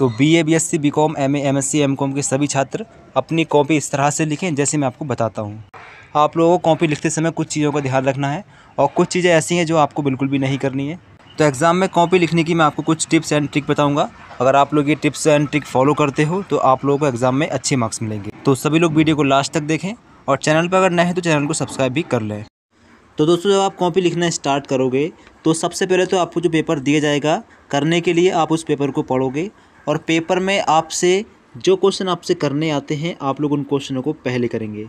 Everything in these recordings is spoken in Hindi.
तो B A B S C B com M A M S C M com के सभी छात्र अपनी कॉपी इस तरह से लिखें जैसे मैं आपको बताता हूँ आप लोगों को कॉपी लिखते समय कुछ चीज़ों का ध्यान रखना है और कुछ चीज़ें ऐसी हैं जो आपको बिल्कुल भी नहीं करनी है तो एग्ज़ाम में कॉपी लिखने की मैं आपको कुछ टिप्स एंड ट्रिक बताऊंगा अगर आप लोग ये टिप्स एंड ट्रिक फॉलो करते हो तो आप लोगों को एग्ज़ाम में अच्छे मार्क्स मिलेंगे तो सभी लोग वीडियो को लास्ट तक देखें और चैनल पर अगर नए हैं तो चैनल को सब्सक्राइब भी कर लें तो दोस्तों जब आप कॉपी लिखना स्टार्ट करोगे तो सबसे पहले तो आपको जो पेपर दिया जाएगा करने के लिए आप उस पेपर को पढ़ोगे और पेपर में आपसे जो क्वेश्चन आपसे करने आते हैं आप लोग उन क्वेश्चनों को पहले करेंगे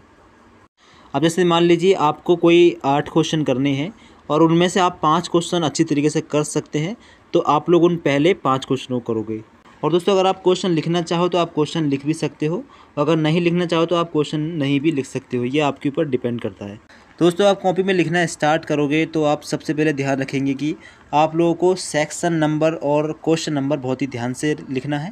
अब जैसे मान लीजिए आपको कोई आठ क्वेश्चन करने हैं और उनमें से आप पाँच क्वेश्चन अच्छी तरीके से कर सकते हैं तो आप लोग उन पहले पाँच क्वेश्चनों को करोगे और दोस्तों अगर आप क्वेश्चन लिखना चाहो तो आप क्वेश्चन लिख भी सकते हो अगर नहीं लिखना चाहो तो आप क्वेश्चन नहीं भी लिख सकते हो ये आपके ऊपर डिपेंड करता है दोस्तों आप कॉपी में लिखना स्टार्ट करोगे तो आप सबसे पहले ध्यान रखेंगे कि आप लोगों को सेक्शन नंबर और क्वेश्चन नंबर बहुत ही ध्यान से लिखना है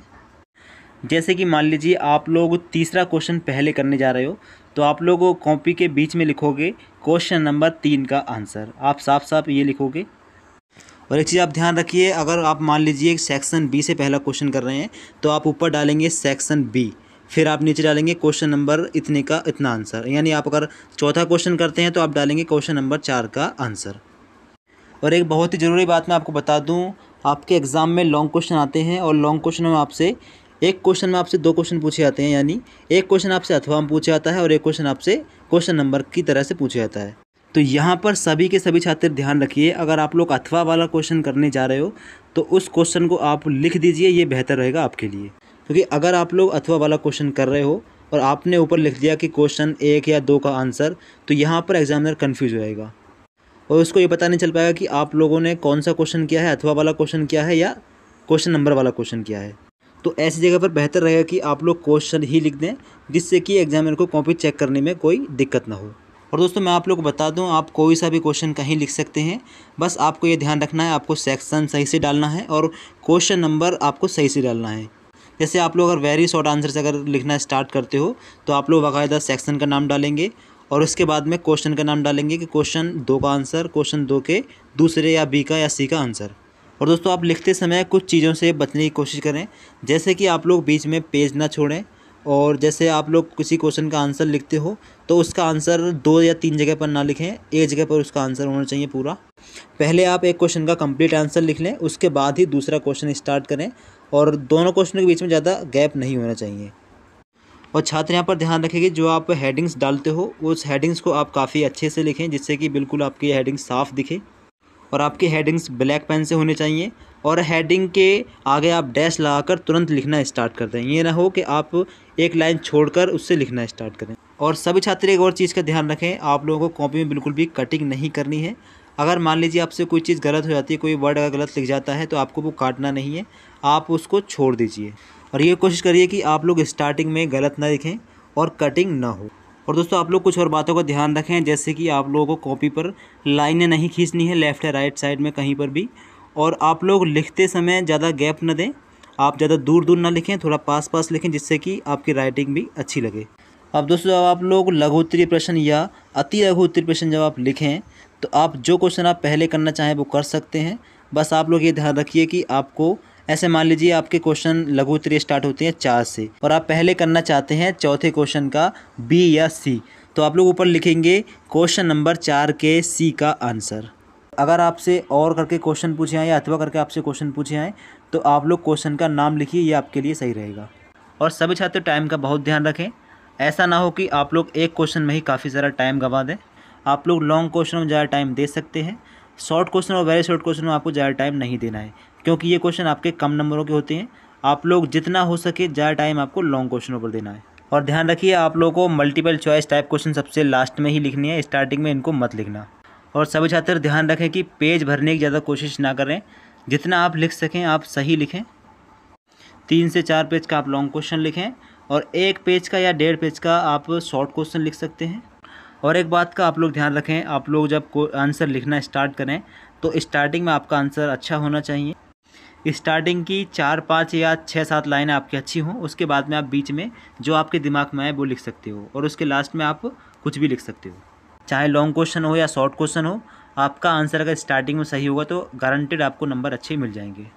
जैसे कि मान लीजिए आप लोग तीसरा क्वेश्चन पहले करने जा रहे हो तो आप लोग कॉपी के बीच में लिखोगे क्वेश्चन नंबर तीन का आंसर आप साफ साफ ये लिखोगे और एक चीज़ आप ध्यान रखिए अगर आप मान लीजिए सेक्शन बी से पहला क्वेश्चन कर रहे हैं तो आप ऊपर डालेंगे सेक्शन बी फिर आप नीचे डालेंगे क्वेश्चन नंबर इतने का इतना आंसर यानी आप अगर चौथा क्वेश्चन करते हैं तो आप डालेंगे क्वेश्चन नंबर चार का आंसर और एक बहुत ही ज़रूरी बात मैं आपको बता दूँ आपके एग्ज़ाम में लॉन्ग क्वेश्चन आते हैं और लॉन्ग क्वेश्चन में आपसे एक क्वेश्चन में आपसे दो क्वेश्चन पूछे जाते हैं यानी एक क्वेश्चन आपसे अथवा में पूछा जाता है और एक क्वेश्चन आपसे क्वेश्चन नंबर की तरह से पूछा जाता है तो यहाँ पर सभी के सभी छात्र ध्यान रखिए अगर आप लोग अथवा वाला क्वेश्चन करने जा रहे हो तो उस क्वेश्चन को आप लिख दीजिए ये बेहतर रहेगा आपके लिए क्योंकि अगर आप लोग अथवा वाला क्वेश्चन कर रहे हो और आपने ऊपर लिख दिया कि क्वेश्चन एक या दो का आंसर तो यहाँ पर एग्जामिनर कन्फ्यूज़ हो जाएगा और उसको ये पता नहीं चल पाएगा कि आप लोगों ने कौन सा क्वेश्चन किया है अथवा वाला क्वेश्चन किया है या क्वेश्चन नंबर वाला क्वेश्चन किया है तो ऐसी जगह पर बेहतर रहेगा कि आप लोग क्वेश्चन ही लिख दें जिससे कि एग्जामिनर को कॉपी चेक करने में कोई दिक्कत ना हो और दोस्तों मैं आप लोग को बता दूं आप कोई सा भी क्वेश्चन कहीं लिख सकते हैं बस आपको ये ध्यान रखना है आपको सेक्शन सही से डालना है और क्वेश्चन नंबर आपको सही से डालना है जैसे आप लोग अगर वेरी शॉर्ट आंसर से अगर लिखना स्टार्ट करते हो तो आप लोग बाकायदा सेक्शन का नाम डालेंगे और उसके बाद में क्वेश्चन का नाम डालेंगे कि क्वेश्चन दो का आंसर क्वेश्चन दो के दूसरे या बी का या सी का आंसर और दोस्तों आप लिखते समय कुछ चीज़ों से बचने की कोशिश करें जैसे कि आप लोग बीच में पेज ना छोड़ें और जैसे आप लोग किसी क्वेश्चन का आंसर लिखते हो तो उसका आंसर दो या तीन जगह पर ना लिखें एक जगह पर उसका आंसर होना चाहिए पूरा पहले आप एक क्वेश्चन का कंप्लीट आंसर लिख लें उसके बाद ही दूसरा क्वेश्चन स्टार्ट करें और दोनों क्वेश्चनों के बीच में ज़्यादा गैप नहीं होना चाहिए और छात्र यहाँ पर ध्यान कि जो आप हेडिंग्स डालते हो उस हेडिंग्स को आप काफ़ी अच्छे से लिखें जिससे कि बिल्कुल आपकी हेडिंग्स साफ़ दिखे और आपके हेडिंग्स ब्लैक पेन से होने चाहिए और हेडिंग के आगे आप डैश लगाकर तुरंत लिखना स्टार्ट कर दें ये ना हो कि आप एक लाइन छोड़कर उससे लिखना स्टार्ट करें और सभी छात्र एक और चीज़ का ध्यान रखें आप लोगों को कॉपी में बिल्कुल भी कटिंग नहीं करनी है अगर मान लीजिए आपसे कोई चीज़ गलत हो जाती है कोई वर्ड अगर गलत लिख जाता है तो आपको वो काटना नहीं है आप उसको छोड़ दीजिए और ये कोशिश करिए कि आप लोग स्टार्टिंग में गलत ना लिखें और कटिंग ना हो और दोस्तों आप लोग कुछ और बातों का ध्यान रखें जैसे कि आप लोगों को कॉपी पर लाइनें नहीं खींचनी है लेफ़्ट या राइट साइड में कहीं पर भी और आप लोग लिखते समय ज़्यादा गैप ना दें आप ज़्यादा दूर दूर ना लिखें थोड़ा पास पास लिखें जिससे कि आपकी राइटिंग भी अच्छी लगे अब दोस्तों जब आप लोग लघु उत्तरीय प्रश्न या अति लघु उत्तरीय प्रश्न जब आप लिखें तो आप जो क्वेश्चन आप पहले करना चाहें वो कर सकते हैं बस आप लोग ये ध्यान रखिए कि आपको ऐसे मान लीजिए आपके क्वेश्चन लघु उत्तरीय स्टार्ट होते हैं चार से और आप पहले करना चाहते हैं चौथे क्वेश्चन का बी या सी तो आप लोग ऊपर लिखेंगे क्वेश्चन नंबर चार के सी का आंसर अगर आपसे और करके क्वेश्चन पूछे आए या अथवा करके आपसे क्वेश्चन पूछे आएँ तो आप लोग क्वेश्चन का नाम लिखिए ये आपके लिए सही रहेगा और सभी छात्र टाइम का बहुत ध्यान रखें ऐसा ना हो कि आप लोग एक क्वेश्चन में ही काफ़ी सारा टाइम गंवा दें आप लोग लॉन्ग क्वेश्चन में ज़्यादा टाइम दे सकते हैं शॉर्ट क्वेश्चन और वेरी शॉर्ट क्वेश्चन में आपको ज़्यादा टाइम नहीं देना है क्योंकि ये क्वेश्चन आपके कम नंबरों के होते हैं आप लोग जितना हो सके ज़्यादा टाइम आपको लॉन्ग क्वेश्चनों पर देना है और ध्यान रखिए आप लोगों को मल्टीपल चॉइस टाइप क्वेश्चन सबसे लास्ट में ही लिखनी है स्टार्टिंग में इनको मत लिखना और सभी छात्र ध्यान रखें कि पेज भरने की ज़्यादा कोशिश ना करें जितना आप लिख सकें आप सही लिखें तीन से चार पेज का आप लॉन्ग क्वेश्चन लिखें और एक पेज का या डेढ़ पेज का आप शॉर्ट क्वेश्चन लिख सकते हैं और एक बात का आप लोग ध्यान रखें आप लोग जब को आंसर लिखना स्टार्ट करें तो स्टार्टिंग में आपका आंसर अच्छा होना चाहिए स्टार्टिंग की चार पाँच या छः सात लाइनें आपकी अच्छी हों उसके बाद में आप बीच में जो आपके दिमाग में आए वो लिख सकते हो और उसके लास्ट में आप कुछ भी लिख सकते हो चाहे लॉन्ग क्वेश्चन हो या शॉर्ट क्वेश्चन हो आपका आंसर अगर स्टार्टिंग में सही होगा तो गारंटेड आपको नंबर अच्छे मिल जाएंगे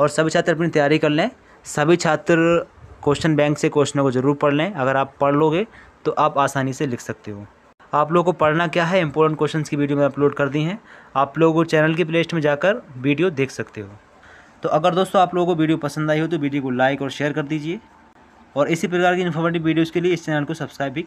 और सभी छात्र अपनी तैयारी कर लें सभी छात्र क्वेश्चन बैंक से क्वेश्चनों को ज़रूर पढ़ लें अगर आप पढ़ लोगे तो आप आसानी से लिख सकते हो आप लोगों को पढ़ना क्या है इंपॉर्टेंट क्वेश्चंस की वीडियो मैं अपलोड कर दी हैं आप लोग चैनल की प्लेलिस्ट में जाकर वीडियो देख सकते हो तो अगर दोस्तों आप लोगों को वीडियो पसंद आई हो तो वीडियो को लाइक और शेयर कर दीजिए और इसी प्रकार की इन्फॉर्मेटिव वीडियोज़ के लिए इस चैनल को सब्सक्राइब भी